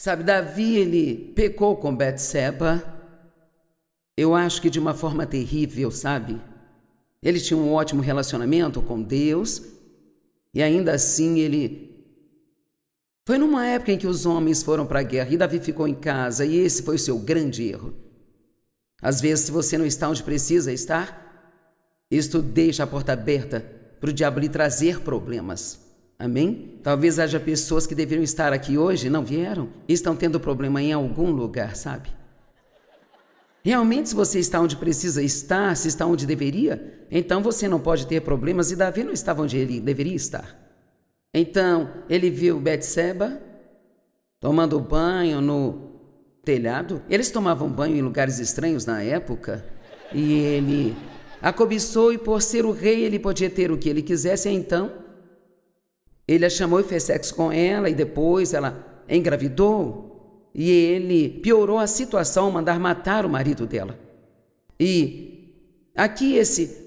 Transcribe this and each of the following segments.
Sabe, Davi, ele pecou com Betseba, eu acho que de uma forma terrível, sabe? Ele tinha um ótimo relacionamento com Deus e ainda assim ele. Foi numa época em que os homens foram para a guerra e Davi ficou em casa e esse foi o seu grande erro. Às vezes, se você não está onde precisa estar, isto deixa a porta aberta para o diabo lhe trazer problemas. Amém? Talvez haja pessoas que deveriam estar aqui hoje, não vieram, estão tendo problema em algum lugar, sabe? Realmente, se você está onde precisa estar, se está onde deveria, então você não pode ter problemas e Davi não estava onde ele deveria estar. Então, ele viu Betseba tomando banho no telhado. Eles tomavam banho em lugares estranhos na época. E ele a cobiçou e por ser o rei ele podia ter o que ele quisesse, então ele a chamou e fez sexo com ela e depois ela engravidou e ele piorou a situação ao mandar matar o marido dela. E aqui esse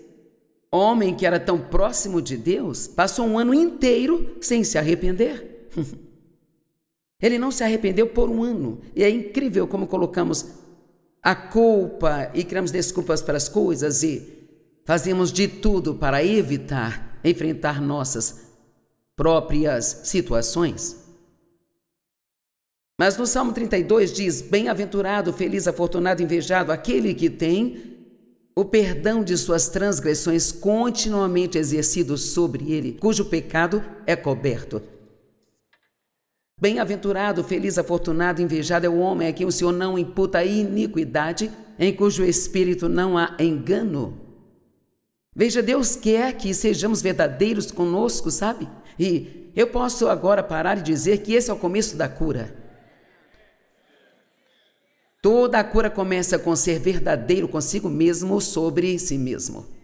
homem que era tão próximo de Deus passou um ano inteiro sem se arrepender. ele não se arrependeu por um ano. E é incrível como colocamos a culpa e criamos desculpas para as coisas e fazemos de tudo para evitar enfrentar nossas próprias situações. Mas no Salmo 32 diz: Bem-aventurado, feliz, afortunado, invejado, aquele que tem o perdão de suas transgressões continuamente exercido sobre ele, cujo pecado é coberto. Bem-aventurado, feliz, afortunado, invejado é o homem a quem o Senhor não imputa iniquidade, em cujo espírito não há engano. Veja, Deus quer que sejamos verdadeiros conosco, sabe? E eu posso agora parar e dizer que esse é o começo da cura. Toda a cura começa com ser verdadeiro consigo mesmo sobre si mesmo.